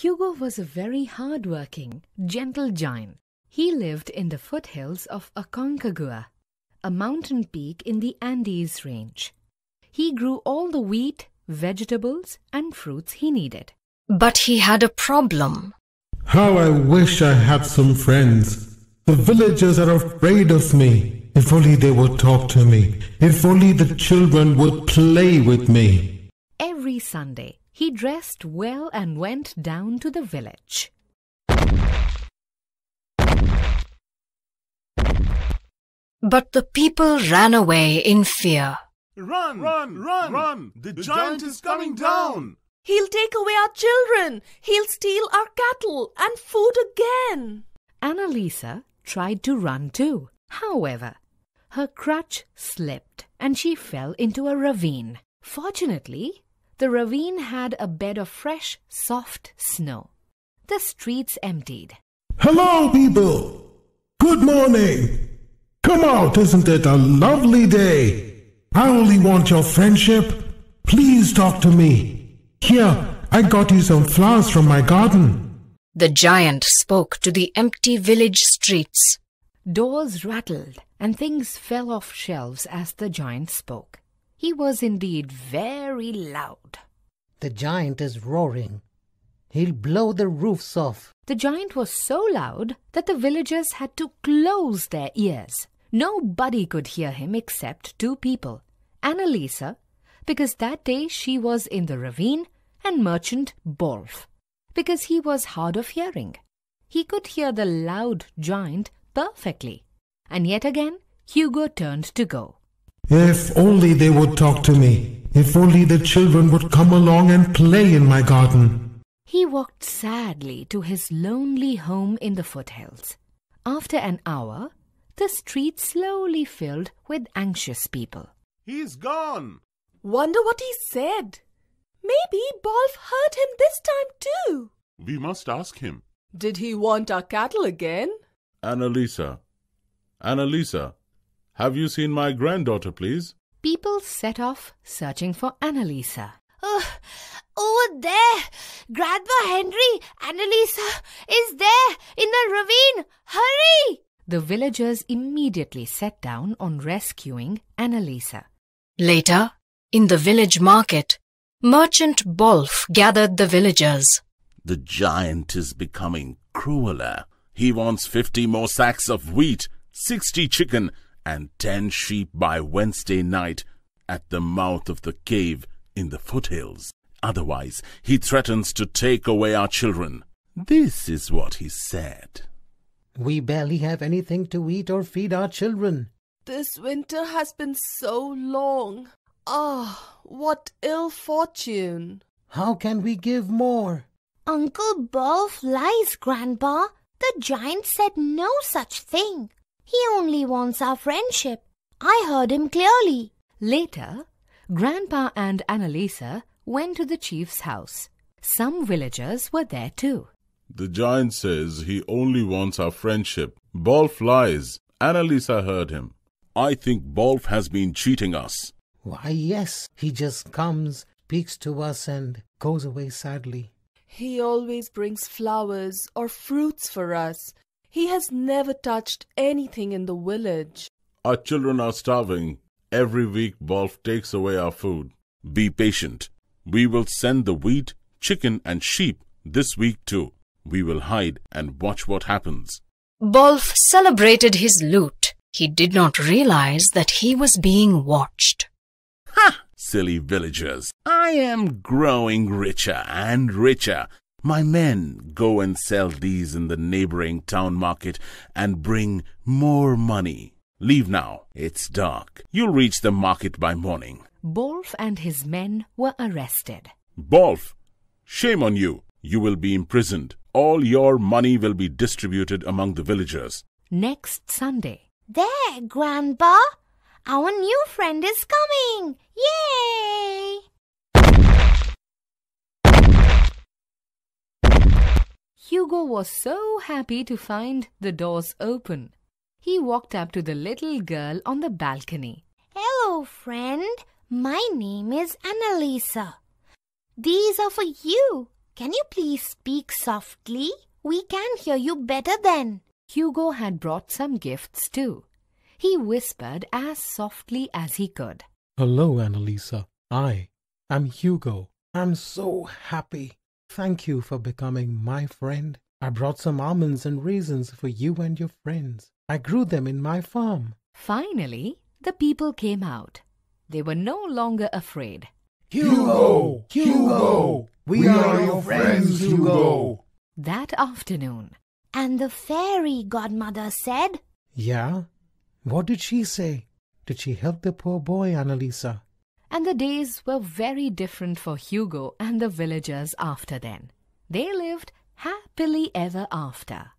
Hugo was a very hard-working, gentle giant. He lived in the foothills of Aconcagua, a mountain peak in the Andes range. He grew all the wheat, vegetables, and fruits he needed. But he had a problem. How I wish I had some friends. The villagers are afraid of me. If only they would talk to me. If only the children would play with me. Every Sunday, he dressed well and went down to the village. But the people ran away in fear. Run! Run! Run! Run! The, the giant, giant is coming down! He'll take away our children! He'll steal our cattle and food again! Annalisa tried to run too. However, her crutch slipped and she fell into a ravine. Fortunately, the ravine had a bed of fresh, soft snow. The streets emptied. Hello, people! Good morning! Come out, isn't it a lovely day? I only want your friendship. Please talk to me. Here, I got you some flowers from my garden. The giant spoke to the empty village streets. Doors rattled and things fell off shelves as the giant spoke. He was indeed very loud. The giant is roaring. He'll blow the roofs off. The giant was so loud that the villagers had to close their ears. Nobody could hear him except two people Annalisa, because that day she was in the ravine, and merchant Bolf, because he was hard of hearing. He could hear the loud giant perfectly. And yet again, Hugo turned to go. If only they would talk to me. If only the children would come along and play in my garden. He walked sadly to his lonely home in the foothills. After an hour, the street slowly filled with anxious people. He's gone. Wonder what he said. Maybe Bolf heard him this time too. We must ask him. Did he want our cattle again? Annalisa. Annalisa, have you seen my granddaughter, please? People set off searching for Annalisa. Oh, over there! Grandma Henry, Annalisa is there in the ravine! Hurry! The villagers immediately set down on rescuing Annalisa. Later, in the village market, merchant Bolf gathered the villagers. The giant is becoming crueler. He wants fifty more sacks of wheat, sixty chicken, and ten sheep by Wednesday night at the mouth of the cave in the foothills. Otherwise, he threatens to take away our children. This is what he said. We barely have anything to eat or feed our children. This winter has been so long. Ah, what ill fortune! How can we give more? Uncle Bolf lies, Grandpa. The giant said no such thing. He only wants our friendship. I heard him clearly. Later, Grandpa and Annalisa went to the chief's house. Some villagers were there too. The giant says he only wants our friendship. Bolf lies. Annalisa heard him. I think Bolf has been cheating us. Why, yes. He just comes, speaks to us, and goes away sadly. He always brings flowers or fruits for us, he has never touched anything in the village. Our children are starving. Every week, Wolf takes away our food. Be patient. We will send the wheat, chicken, and sheep this week too. We will hide and watch what happens. Wolf celebrated his loot. He did not realize that he was being watched. Ha! Silly villagers, I am growing richer and richer my men, go and sell these in the neighboring town market and bring more money. Leave now. It's dark. You'll reach the market by morning. Bolf and his men were arrested. Bolf! Shame on you! You will be imprisoned. All your money will be distributed among the villagers. Next Sunday. There, Grandpa! Our new friend is coming! Yay! Hugo was so happy to find the doors open. He walked up to the little girl on the balcony. Hello, friend. My name is Annalisa. These are for you. Can you please speak softly? We can hear you better then. Hugo had brought some gifts too. He whispered as softly as he could. Hello, Annalisa. I am Hugo. I'm so happy. Thank you for becoming my friend. I brought some almonds and raisins for you and your friends. I grew them in my farm. Finally, the people came out. They were no longer afraid. Hugo! Hugo! We, we are, are your friends, Hugo! That afternoon. And the fairy godmother said? Yeah. What did she say? Did she help the poor boy, Annalisa? and the days were very different for Hugo and the villagers after then. They lived happily ever after.